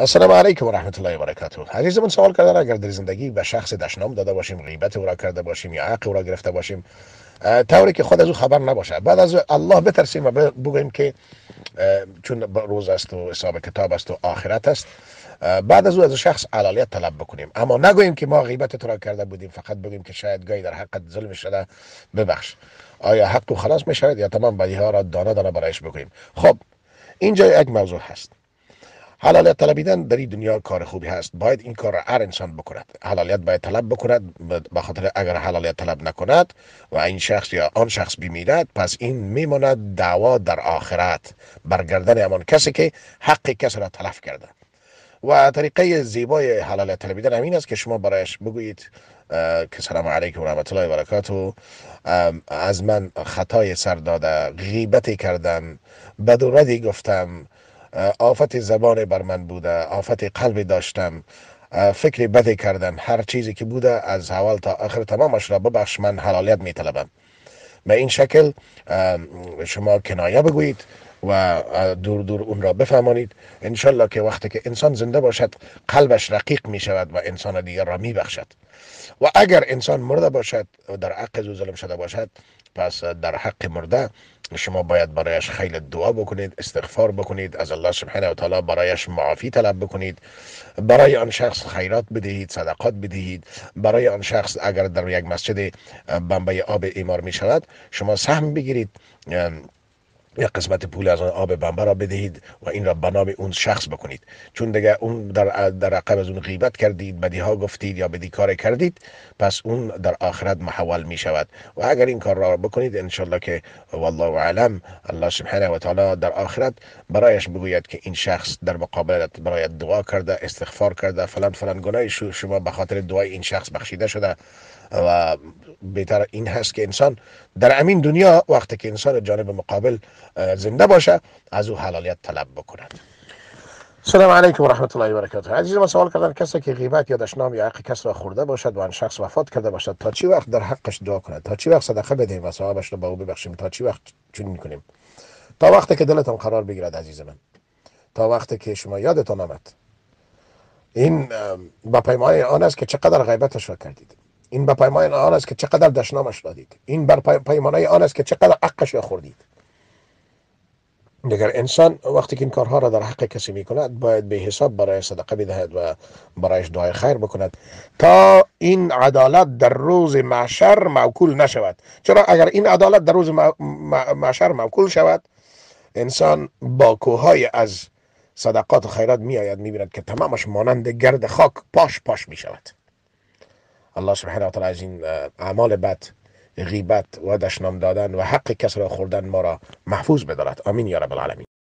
السلام علیکم و رحمت الله و برکاته من سوال کردن اگر در زندگی به شخص دشنام داده باشیم غیبت او را کرده باشیم یا حق او را گرفته باشیم طوری که خود از او خبر نباشه بعد از الله بترسیم و بگوییم که چون روز است و حساب کتاب است و آخرت است بعد از او از شخص علالیت طلب بکنیم اما نگوییم که ما غیبت تو را کرده بودیم فقط بگوییم که شاید گاهی در حقت ظلم شده ببخش آیا حق تو خلاص می شود یا تمام ها را دانه دانه برایش بگوییم خب اینجا یک موضوع هست حلالیت طلبیدن در این دنیا کار خوبی هست باید این کار را هر انسان بکند حلالیت باید طلب بکند به خاطر اگر حلالیت طلب نکند و این شخص یا آن شخص بمیرد پس این میماند دعوا در آخرت گردن همان کسی که حق کسی را تلف کرده و طریقه زیبای حلالیت طلبیدن همین است که شما برایش بگویید که سلام علیکم و رحمت الله و برکاته از من خطای سر داده غیبتی کردم بدوردی گفتم آفت زبان بر من بوده آفت قلبی داشتم فکر بدی کردم هر چیزی که بوده از اول تا آخر تمامش را ببخش من حلالیت می طلبم به این شکل شما کنایه بگویید و دور دور اون را بفهمانید انشالله که وقتی که انسان زنده باشد قلبش رقیق می شود و انسان دیگر را می بخشد و اگر انسان مرده باشد و در حق ظلم شده باشد پس در حق مرده شما باید برایش خیلی دعا بکنید استغفار بکنید از الله سبحانه و تعالی برایش معافی طلب بکنید برای آن شخص خیرات بدهید صدقات بدهید برای آن شخص اگر در یک مسجد بمبه آب ایمار می شود شما سهم بگیرید یک قسمت پول از آن آب بنبه را بدهید و این را به نام اون شخص بکنید چون دیگه اون در در عقب از اون غیبت کردید بدی ها گفتید یا بدی کار کردید پس اون در آخرت محول می شود و اگر این کار را بکنید ان که والله اعلم الله سبحانه و تعالی در آخرت برایش بگوید که این شخص در مقابلت برای دعا کرده استغفار کرده فلان فلان گناه شما به خاطر دعای این شخص بخشیده شده و بهتر این هست که انسان در امین دنیا وقتی که انسان جانب مقابل زنده باشه از او حلالیت طلب بکنه سلام علیکم و رحمت الله و برکاته عزیز سوال کردن کسی که غیبت یا دشنام یا حق کس را خورده باشد و آن شخص وفات کرده باشد تا چی وقت در حقش دعا کند تا چی وقت صدقه بدهیم و ثوابش را به او ببخشیم تا چی وقت چنین کنیم تا وقتی که دلتان قرار بگیرد عزیز من تا وقتی که شما یادتان آمد این با پیمای آن است که چقدر غیبتش را کردید این به پیمان آن است که چقدر دشنامش دادید این بر پیمانه آن است که چقدر عقش را خوردید دیگر انسان وقتی که این کارها را در حق کسی می کند باید به حساب برای صدقه بدهد و برایش دعای خیر بکند تا این عدالت در روز معشر موکول نشود چرا اگر این عدالت در روز معشر موکول شود انسان با کوههای از صدقات و خیرات می آید می بیند که تمامش مانند گرد خاک پاش پاش می شود الله سبحانه و تعالی از این اعمال بد غیبت و دشنام دادن و حق کس را خوردن ما را محفوظ بدارد آمین یا رب العالمین